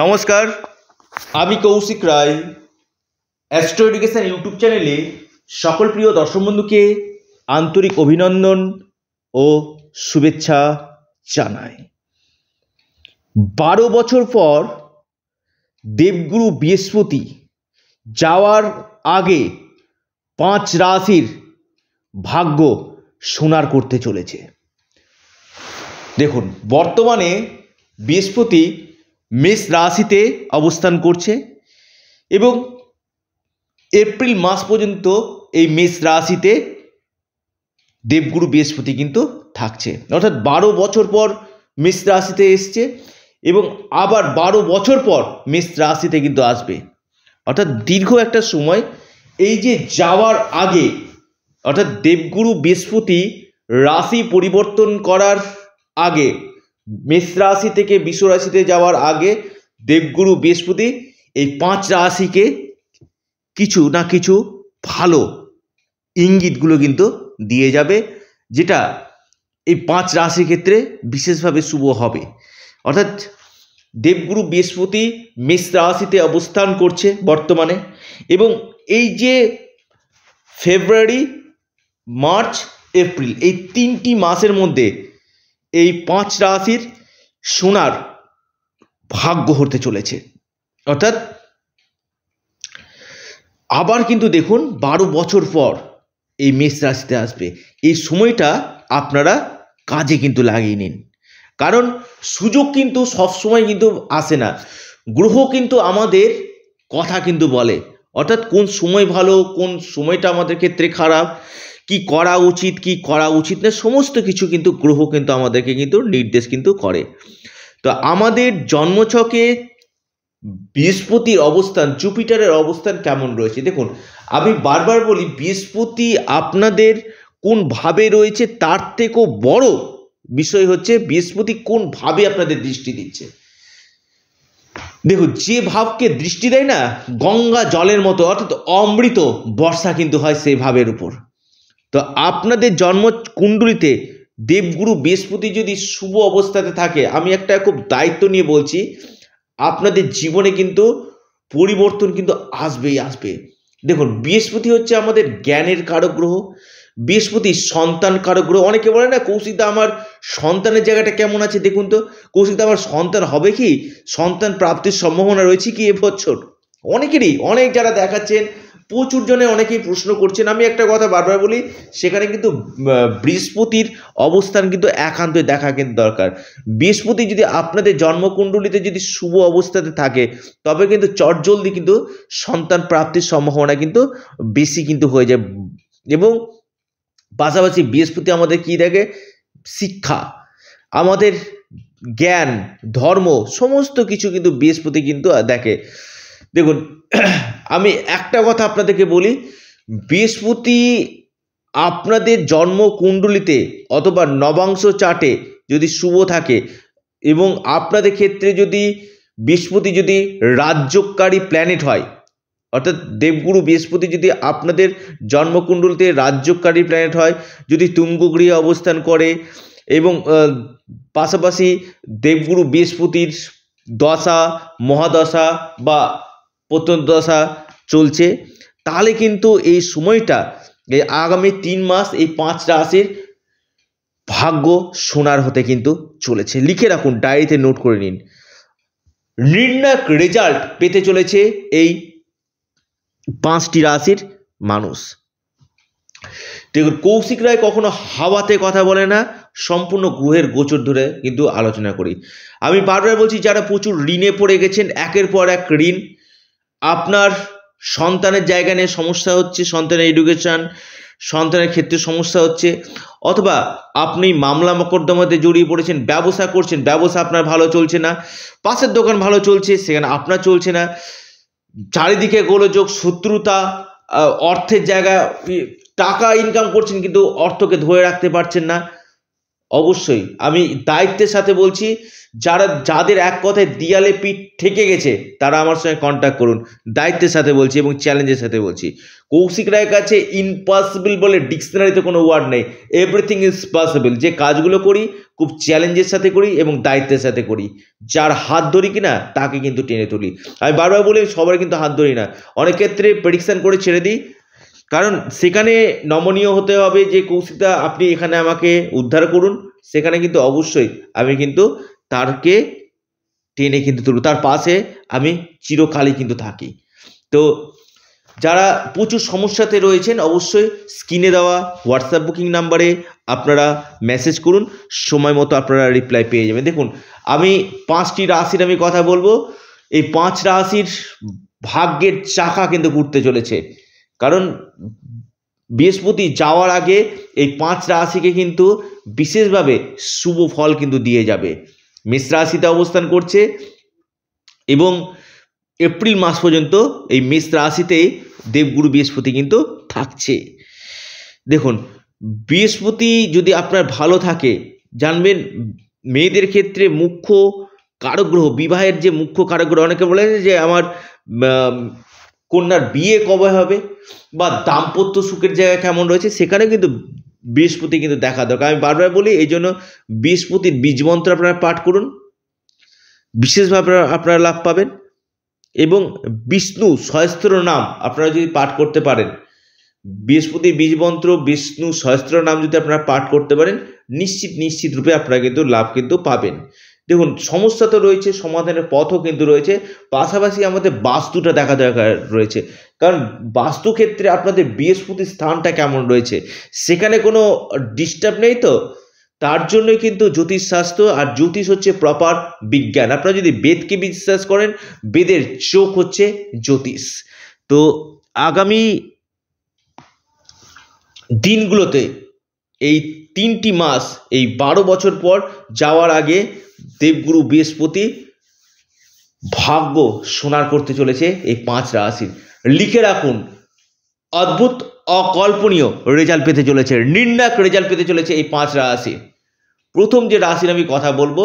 নমস্কার আমি Kaushik Roy astro education YouTube চ্যানেলে সকল প্রিয় দর্শক বন্ধুকে আন্তরিক অভিনন্দন ও শুভেচ্ছা জানাই বারো বছর পর দেবগুরু বৃহস্পতি যাওয়ার আগে পাঁচ রাশির ভাগ্য সোনার করতে চলেছে দেখুন বর্তমানে বৃহস্পতি মেষ রাশিতে অবস্থান করছে এবং এপ্রিল মাস পর্যন্ত এই মেষ রাশিতে দেবগুরু বৃহস্পতি কিন্তু থাকছে অর্থাৎ বারো বছর পর মেষ রাশিতে এসছে এবং আবার বারো বছর পর মেষ রাশিতে কিন্তু আসবে অর্থাৎ দীর্ঘ একটা সময় এই যে যাওয়ার আগে অর্থাৎ দেবগুরু বৃহস্পতি রাশি পরিবর্তন করার আগে মেষ রাশি থেকে বিশ্ব রাশিতে যাওয়ার আগে দেবগুরু বৃহস্পতি এই পাঁচ রাশিকে কিছু না কিছু ভালো ইঙ্গিতগুলো কিন্তু দিয়ে যাবে যেটা এই পাঁচ রাশি ক্ষেত্রে বিশেষভাবে শুভ হবে অর্থাৎ দেবগুরু বৃহস্পতি মেষ রাশিতে অবস্থান করছে বর্তমানে এবং এই যে ফেব্রুয়ারি মার্চ এপ্রিল এই তিনটি মাসের মধ্যে এই পাঁচ রাশির সোনার ভাগ্য হতে চলেছে অর্থাৎ আবার কিন্তু দেখুন বারো বছর পর এই মেষ রাশিতে আসবে এই সময়টা আপনারা কাজে কিন্তু লাগিয়ে নিন কারণ সুযোগ কিন্তু সবসময় কিন্তু আসে না গ্রহ কিন্তু আমাদের কথা কিন্তু বলে অর্থাৎ কোন সময় ভালো কোন সময়টা আমাদের ক্ষেত্রে খারাপ কি করা উচিত কি করা উচিত না সমস্ত কিছু কিন্তু গ্রহ কিন্তু আমাদেরকে কিন্তু নির্দেশ কিন্তু করে তো আমাদের জন্মছকে বৃহস্পতির অবস্থান জুপিটারের অবস্থান কেমন রয়েছে দেখুন আমি বারবার বলি বৃহস্পতি আপনাদের কোনভাবে রয়েছে তার থেকেও বড় বিষয় হচ্ছে বৃহস্পতি কোনভাবে আপনাদের দৃষ্টি দিচ্ছে দেখুন যে ভাবকে দৃষ্টি দেয় না গঙ্গা জলের মতো অর্থাৎ অমৃত বর্ষা কিন্তু হয় সেই ভাবের উপর তো আপনাদের জন্ম জন্মকুণ্ডলিতে দেবগুরু বৃহস্পতি যদি শুভ অবস্থাতে থাকে আমি একটা খুব দায়িত্ব নিয়ে বলছি আপনাদের জীবনে কিন্তু পরিবর্তন কিন্তু আসবেই আসবে দেখুন বৃহস্পতি হচ্ছে আমাদের জ্ঞানের কারগ্রহ গ্রহ বৃহস্পতি সন্তান কারগ্রহ গ্রহ অনেকে বলে না কৌশিকদা আমার সন্তানের জায়গাটা কেমন আছে দেখুন তো কৌশিকদা আমার সন্তান হবে কি সন্তান প্রাপ্তির সম্ভাবনা রয়েছে কি এ বছর অনেকেরই অনেক যারা দেখাচ্ছেন প্রচুর জনে অনেকেই প্রশ্ন করছেন আমি একটা কথা বারবার বলি সেখানে কিন্তু বৃহস্পতির অবস্থান কিন্তু একান্ত দেখা কিন্তু দরকার বৃহস্পতি যদি আপনাদের জন্মকুণ্ডলিতে যদি শুভ অবস্থাতে থাকে তবে কিন্তু চটজলদি কিন্তু সন্তান প্রাপ্তির সম্ভাবনা কিন্তু বেশি কিন্তু হয়ে যায় এবং পাশাপাশি বৃহস্পতি আমাদের কী দেখে শিক্ষা আমাদের জ্ঞান ধর্ম সমস্ত কিছু কিন্তু বৃহস্পতি কিন্তু দেখে দেখুন আমি একটা কথা আপনাদেরকে বলি বৃহস্পতি আপনাদের জন্মকুণ্ডলিতে অথবা নবাংশ চাটে যদি শুভ থাকে এবং আপনাদের ক্ষেত্রে যদি বৃহস্পতি যদি রাজ্যকারী প্ল্যানেট হয় অর্থাৎ দেবগুরু বৃহস্পতি যদি আপনাদের জন্মকুণ্ডলিতে রাজ্যকারী প্ল্যানেট হয় যদি তুঙ্গগৃহে অবস্থান করে এবং পাশাপাশি দেবগুরু বৃহস্পতির দশা মহাদশা বা প্রত্যন্ত দশা চলছে তাহলে কিন্তু এই সময়টা এই আগামী তিন মাস এই পাঁচ রাশির ভাগ্য সোনার হতে কিন্তু চলেছে লিখে রাখুন ডায়েরিতে নোট করে নিন নির্ণায়ক রেজাল্ট পেতে চলেছে এই পাঁচটি রাশির মানুষ দেখুন কৌশিক রায় কখনো হাওয়াতে কথা বলে না সম্পূর্ণ গ্রহের গোচর ধরে কিন্তু আলোচনা করি আমি বারবার বলছি যারা প্রচুর ঋণে পড়ে গেছেন একের পর এক ঋণ আপনার সন্তানের জায়গা নিয়ে সমস্যা হচ্ছে সন্তানের এডুকেশান সন্তানের ক্ষেত্রে সমস্যা হচ্ছে অথবা আপনি মামলা মকদ্দমাতে জড়িয়ে পড়েছেন ব্যবসা করছেন ব্যবসা আপনার ভালো চলছে না পাশের দোকান ভালো চলছে সেখানে আপনার চলছে না চারিদিকে গোলযোগ শত্রুতা অর্থের জায়গা টাকা ইনকাম করছেন কিন্তু অর্থকে ধরে রাখতে পারছেন না অবশ্যই আমি দায়িত্বের সাথে বলছি যারা যাদের এক কথায় দিয়ালে পিঠ ঠেকে গেছে তারা আমার সঙ্গে কন্ট্যাক্ট করুন দায়িত্বের সাথে বলছি এবং চ্যালেঞ্জের সাথে বলছি কৌশিক রায়ের কাছে ইম্পসিবল বলে ডিকশনারিতে কোনো ওয়ার্ড নেই এভরিথিং ইজ পসিবল যে কাজগুলো করি খুব চ্যালেঞ্জের সাথে করি এবং দায়িত্বের সাথে করি যার হাত ধরি কিনা তাকে কিন্তু টেনে তুলি আমি বারবার বলি সবার কিন্তু হাত ধরি না অনেক ক্ষেত্রে প্রেডিকশান করে ছেড়ে দিই কারণ সেখানে নমনীয় হতে হবে যে কৌশিকদা আপনি এখানে আমাকে উদ্ধার করুন সেখানে কিন্তু অবশ্যই আমি কিন্তু তারকে টেনে কিন্তু তুলব তার পাশে আমি চিরকালই কিন্তু থাকি তো যারা প্রচুর সমস্যাতে রয়েছেন অবশ্যই স্ক্রিনে দেওয়া হোয়াটসঅ্যাপ বুকিং নাম্বারে আপনারা মেসেজ করুন সময় মতো আপনারা রিপ্লাই পেয়ে যাবেন দেখুন আমি পাঁচটি রাশির আমি কথা বলবো এই পাঁচ রাশির ভাগ্যের চাকা কিন্তু ঘুরতে চলেছে কারণ বৃহস্পতি যাওয়ার আগে এই পাঁচ রাশিকে কিন্তু বিশেষভাবে শুভ ফল কিন্তু দিয়ে যাবে মেষ রাশিতে অবস্থান করছে এবং এপ্রিল মাস পর্যন্ত এই মেষ রাশিতেই দেবগুরু বৃহস্পতি কিন্তু থাকছে দেখুন বৃহস্পতি যদি আপনার ভালো থাকে জানবেন মেয়েদের ক্ষেত্রে মুখ্য কারগ্রহ বিবাহের যে মুখ্য কারগ্রহ অনেকে বলে যে আমার কন্যার বিয়ে কবে হবে বা দাম্পত্য সুখের জায়গা কেমন রয়েছে সেখানে কিন্তু বৃহস্পতি কিন্তু দেখা দরকার আমি বারবার বলি এই জন্য বৃহস্পতির বীজ মন্ত্র আপনারা পাঠ করুন বিশেষভাবে আপনারা লাভ পাবেন এবং বিষ্ণু সহস্ত্র নাম আপনারা যদি পাঠ করতে পারেন বৃহস্পতি বীজমন্ত্র বিষ্ণু সহস্ত্র নাম যদি আপনারা পাঠ করতে পারেন নিশ্চিত নিশ্চিত রূপে আপনারা কিন্তু লাভ কিন্তু পাবেন দেখুন সমস্যা তো রয়েছে সমাধানের পথও কিন্তু রয়েছে পাশাপাশি আমাদের বাস্তুটা দেখা দরকার রয়েছে কারণ বাস্তুক্ষেত্রে আপনাদের বৃহস্পতির স্থানটা কেমন রয়েছে সেখানে কোনো ডিস্টার্ব নেই তো তার জন্যই কিন্তু জ্যোতিষশাস্ত্র আর জ্যোতিষ হচ্ছে প্রপার বিজ্ঞান আপনারা যদি বেদকে বিশ্বাস করেন বেদের চোখ হচ্ছে জ্যোতিষ তো আগামী দিনগুলোতে এই তিনটি মাস এই বারো বছর পর যাওয়ার আগে দেবগুরু বৃহস্পতি ভাগ্য সোনার করতে চলেছে এই পাঁচ রাশির লিখে রাখুন অদ্ভুত অকল্পনীয় রেজাল্ট পেতে চলেছে নির্ণায়ক রেজাল্ট পেতে চলেছে এই পাঁচ রাশি প্রথম যে রাশির আমি কথা বলবো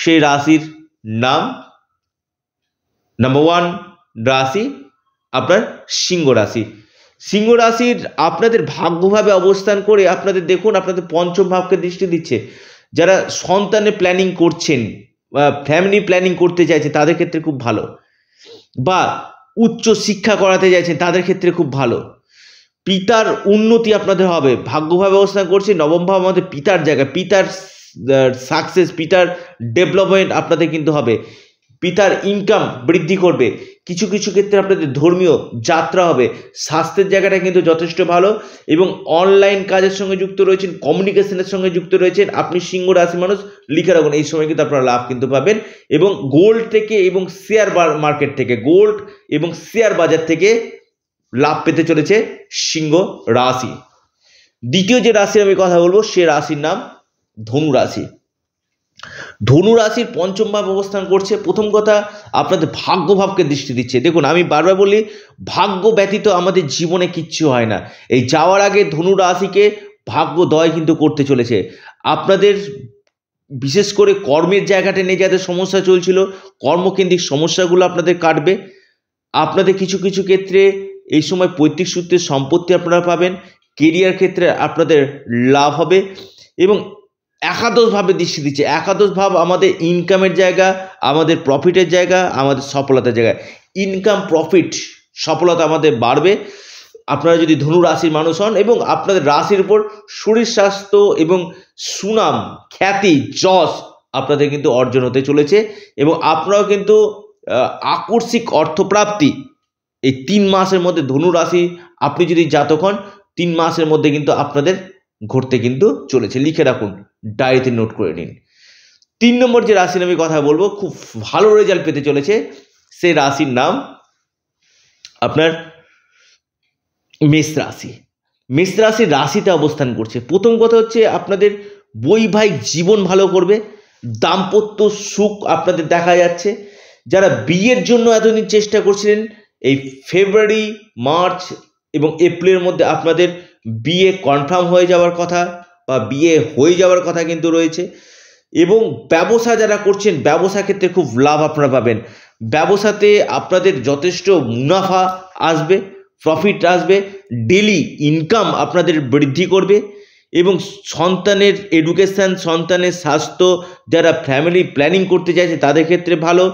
সেই রাশির নাম নাম্বার ওয়ান রাশি আপনার সিংহ রাশি সিংহ রাশির আপনাদের ভাগ্যভাবে অবস্থান করে আপনাদের দেখুন আপনাদের পঞ্চম ভাবকে দৃষ্টি দিচ্ছে যারা সন্তানের প্ল্যানিং করছেন ফ্যামিলি প্ল্যানিং করতে চাইছেন তাদের ক্ষেত্রে খুব ভালো বা উচ্চ শিক্ষা করাতে চাইছেন তাদের ক্ষেত্রে খুব ভালো পিতার উন্নতি আপনাদের হবে ভাগ্যভাবে অবস্থান করছে নবম ভাব আমাদের পিতার জায়গা পিতার সাকসেস পিতার ডেভেলপমেন্ট আপনাদের কিন্তু হবে পিতার ইনকাম বৃদ্ধি করবে কিছু কিছু ক্ষেত্রে আপনাদের ধর্মীয় যাত্রা হবে স্বাস্থ্যের জায়গাটা কিন্তু যথেষ্ট ভালো এবং অনলাইন কাজের সঙ্গে যুক্ত রয়েছেন কমিউনিকেশনের সঙ্গে যুক্ত রয়েছেন আপনি সিংহ রাশি মানুষ লিখে রাখুন এই সময় কিন্তু আপনারা লাভ কিন্তু পাবেন এবং গোল্ড থেকে এবং শেয়ার মার্কেট থেকে গোল্ড এবং শেয়ার বাজার থেকে লাভ পেতে চলেছে সিংহ রাশি দ্বিতীয় যে রাশির আমি কথা বলবো সে রাশির নাম ধনু রাশি ধনু রাশির পঞ্চম ভাব অবস্থান করছে প্রথম কথা আপনাদের ভাগ্যভাবকে দৃষ্টি দিচ্ছে দেখুন আমি বারবার বলি ভাগ্য ব্যতীত আমাদের জীবনে কিচ্ছু হয় না এই যাওয়ার আগে ধনু রাশিকে ভাগ্যদয় কিন্তু করতে চলেছে আপনাদের বিশেষ করে কর্মের জায়গাটা নিয়ে যাদের সমস্যা চলছিল কর্মকেন্দ্রিক সমস্যাগুলো আপনাদের কাটবে আপনাদের কিছু কিছু ক্ষেত্রে এই সময় পৈতৃক সূত্রের সম্পত্তি আপনারা পাবেন কেরিয়ার ক্ষেত্রে আপনাদের লাভ হবে এবং একাদশভাবে দৃষ্টি দিচ্ছে একাদশ ভাব আমাদের ইনকামের জায়গা আমাদের প্রফিটের জায়গা আমাদের সফলতার জায়গা ইনকাম প্রফিট সফলতা আমাদের বাড়বে আপনারা যদি ধনু রাশির মানুষ হন এবং আপনাদের রাশির উপর শরীর স্বাস্থ্য এবং সুনাম খ্যাতি যশ আপনাদের কিন্তু অর্জন হতে চলেছে এবং আপনারাও কিন্তু আকস্মিক অর্থপ্রাপ্তি এই তিন মাসের মধ্যে ধনু রাশি আপনি যদি জাতক হন তিন মাসের মধ্যে কিন্তু আপনাদের ঘটতে কিন্তু চলেছে লিখে রাখুন ডায়েরিতে নোট করে নিন তিন নম্বর যে রাশি আমি কথা বলবো খুব ভালো রেজাল্ট পেতে চলেছে সে রাশির নাম আপনার মেষ রাশি মেষ রাশির রাশিতে অবস্থান করছে প্রথম কথা হচ্ছে আপনাদের বৈবাহিক জীবন ভালো করবে দাম্পত্য সুখ আপনাদের দেখা যাচ্ছে যারা বিয়ের জন্য এতদিন চেষ্টা করছিলেন এই ফেব্রুয়ারি মার্চ এবং এপ্রিলের মধ্যে আপনাদের বিয়ে কনফার্ম হয়ে যাওয়ার কথা বা বিয়ে হয়ে যাওয়ার কথা কিন্তু রয়েছে এবং ব্যবসা যারা করছেন ব্যবসা ক্ষেত্রে খুব লাভ আপনারা পাবেন ব্যবসাতে আপনাদের যথেষ্ট মুনাফা আসবে প্রফিট আসবে ডেলি ইনকাম আপনাদের বৃদ্ধি করবে এবং সন্তানের এডুকেশান সন্তানের স্বাস্থ্য যারা ফ্যামিলি প্ল্যানিং করতে চাইছে তাদের ক্ষেত্রে ভালো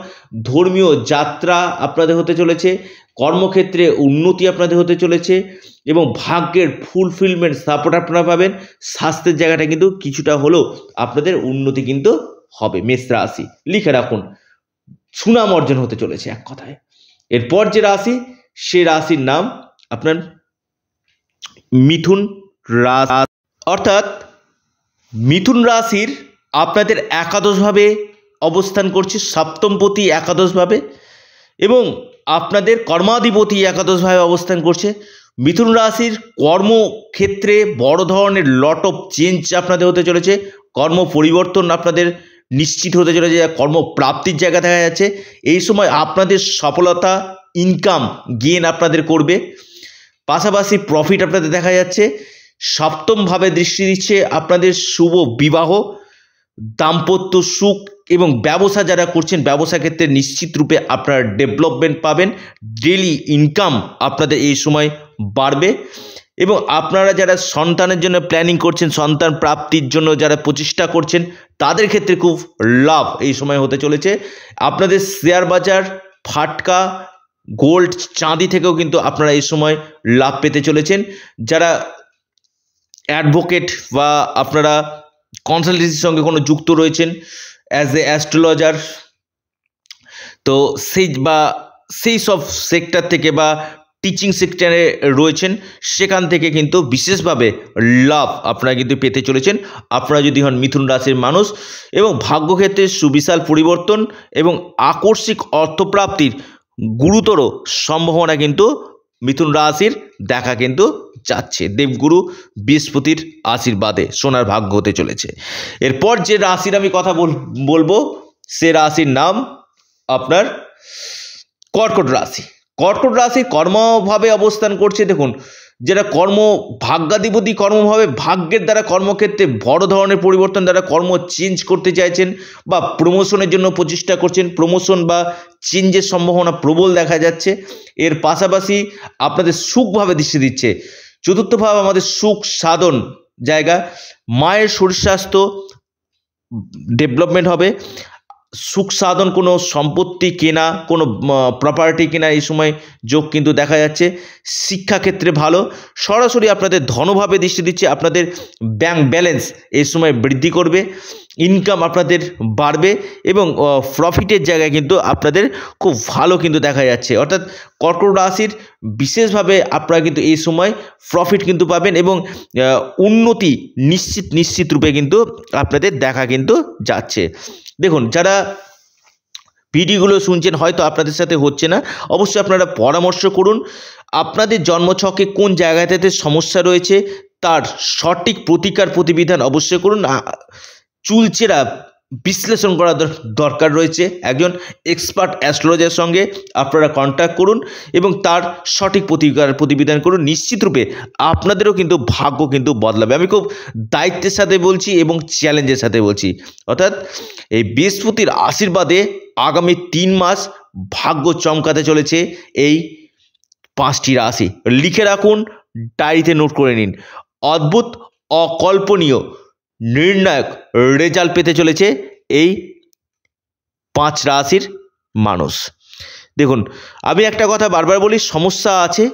ধর্মীয় যাত্রা আপনাদের হতে চলেছে কর্মক্ষেত্রে উন্নতি আপনাদের হতে চলেছে এবং ভাগ্যের ফুলফিলমেন্ট সাপোর্ট আপনারা পাবেন স্বাস্থ্যের জায়গাটা কিন্তু কিছুটা হলেও আপনাদের উন্নতি কিন্তু হবে মেষ রাশি লিখে রাখুন সুনাম অর্জন হতে চলেছে এক কথায় এরপর যে রাশি সে রাশির নাম আপনার মিথুন রাশি অর্থাৎ মিথুন রাশির আপনাদের একাদশভাবে অবস্থান করছে সপ্তমপতি একাদশভাবে এবং আপনাদের কর্মাধিপতি একাদশভাবে অবস্থান করছে মিথুন রাশির কর্মক্ষেত্রে বড় ধরনের লট অফ চেঞ্জ আপনাদের হতে চলেছে কর্ম পরিবর্তন আপনাদের নিশ্চিত হতে চলেছে কর্মপ্রাপ্তির জায়গা দেখা যাচ্ছে এই সময় আপনাদের সফলতা ইনকাম গেন আপনাদের করবে পাশাপাশি প্রফিট আপনাদের দেখা যাচ্ছে সপ্তমভাবে দৃষ্টি দিচ্ছে আপনাদের শুভ বিবাহ দাম্পত্য সুখ এবং ব্যবসা যারা করছেন ব্যবসা ক্ষেত্রে নিশ্চিত রূপে আপনারা ডেভেলপমেন্ট পাবেন ডেলি ইনকাম আপনাদের এই সময় বাড়বে এবং আপনারা যারা সন্তানের জন্য প্ল্যানিং করছেন সন্তান প্রাপ্তির জন্য যারা প্রচেষ্টা করছেন তাদের ক্ষেত্রে খুব লাভ এই সময় হতে চলেছে আপনাদের শেয়ার বাজার ফাটকা গোল্ড চাঁদি থেকেও কিন্তু আপনারা এই সময় লাভ পেতে চলেছেন যারা অ্যাডভোকেট বা আপনারা কনসালটেন্সির সঙ্গে কোনো যুক্ত রয়েছেন অ্যাজ এ অ্যাস্ট্রোলজার তো সেই বা সেই সব সেক্টর থেকে বা টিচিং সেক্টরে রয়েছেন সেখান থেকে কিন্তু বিশেষভাবে লাভ আপনারা কিন্তু পেতে চলেছেন আপনারা যদি হন মিথুন রাশির মানুষ এবং ভাগ্যক্ষেত্রে সুবিশাল পরিবর্তন এবং আকস্মিক অর্থপ্রাপ্তির গুরুতর সম্ভাবনা কিন্তু মিথুন রাশির দেখা কিন্তু যাচ্ছে দেবগুরু বৃহস্পতির আশীর্বাদে সোনার ভাগ্য হতে চলেছে এরপর যে রাশির আমি কথা বলবো সে রাশির নাম আপনার কর্কট রাশি কর্কট রাশি কর্মভাবে অবস্থান করছে দেখুন যেটা কর্ম ভাগ্যাধিপতি কর্মভাবে ভাগ্যের দ্বারা কর্মক্ষেত্রে বড় ধরনের পরিবর্তন দ্বারা কর্ম চেঞ্জ করতে চাইছেন বা প্রমোশনের জন্য প্রচেষ্টা করছেন প্রমোশন বা চেঞ্জের সম্ভাবনা প্রবল দেখা যাচ্ছে এর পাশাপাশি আপনাদের সুখভাবে দৃষ্টি দিচ্ছে চতুর্থ ভাব আমাদের সুখ সাধন জায়গা মায়ের শরীর স্বাস্থ্য ডেভেলপমেন্ট হবে সুখ সাধন কোনো সম্পত্তি কেনা কোনো প্রপার্টি কেনা এই সময় যোগ কিন্তু দেখা যাচ্ছে শিক্ষাক্ষেত্রে ভালো সরাসরি আপনাদের ধনভাবে দৃষ্টি দিচ্ছে আপনাদের ব্যাংক ব্যালেন্স এই সময় বৃদ্ধি করবে ইনকাম আপনাদের বাড়বে এবং প্রফিটের জায়গায় কিন্তু আপনাদের খুব ভালো কিন্তু দেখা যাচ্ছে অর্থাৎ কর্কট রাশির বিশেষভাবে আপনারা কিন্তু এই সময় প্রফিট কিন্তু পাবেন এবং উন্নতি নিশ্চিত নিশ্চিত রূপে কিন্তু আপনাদের দেখা কিন্তু যাচ্ছে দেখুন যারা ভিডিওগুলো শুনছেন হয়তো আপনাদের সাথে হচ্ছে না অবশ্যই আপনারা পরামর্শ করুন আপনাদের জন্মছকে কোন জায়গাতে সমস্যা রয়েছে তার সঠিক প্রতিকার প্রতিবিধান অবশ্যই করুন চুলচেরা বিশ্লেষণ করা দরকার রয়েছে একজন এক্সপার্ট অ্যাস্ট্রোলজার সঙ্গে আপনারা কন্ট্যাক্ট করুন এবং তার সঠিক প্রতিকার প্রতিবেদন করুন নিশ্চিতরূপে আপনাদেরও কিন্তু ভাগ্য কিন্তু বদলাবে আমি খুব দায়িত্বের সাথে বলছি এবং চ্যালেঞ্জের সাথে বলছি অর্থাৎ এই বৃহস্পতির আশীর্বাদে আগামী তিন মাস ভাগ্য চমকাতে চলেছে এই পাঁচটি রাশি লিখে রাখুন ডায়েরিতে নোট করে নিন অদ্ভুত অকল্পনীয় নির্ণায়ক রেজাল্ট পেতে চলেছে এই পাঁচ রাশির মানুষ দেখুন আমি একটা কথা বারবার বলি সমস্যা আছে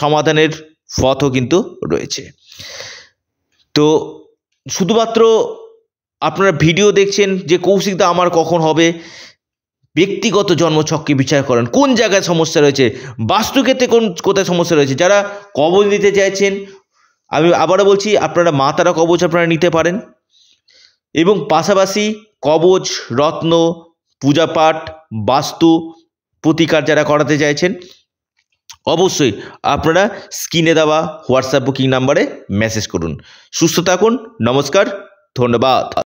সমাধানের পথও কিন্তু রয়েছে তো শুধুমাত্র আপনারা ভিডিও দেখছেন যে কৌশিকদা আমার কখন হবে ব্যক্তিগত জন্মছককে বিচার করেন কোন জায়গায় সমস্যা রয়েছে বাস্তুক্ষেত্রে কোন কোথায় সমস্যা রয়েছে যারা কবজ নিতে চাইছেন আমি আবারও বলছি আপনারা মা তারা কবচ আপনারা নিতে পারেন এবং পাশাপাশি কবচ রত্ন পূজাপাঠ বাস্তু প্রতিকার যারা করাতে চাইছেন অবশ্যই আপনারা স্ক্রিনে দেওয়া হোয়াটসঅ্যাপ বুকিং নাম্বারে মেসেজ করুন সুস্থ থাকুন নমস্কার ধন্যবাদ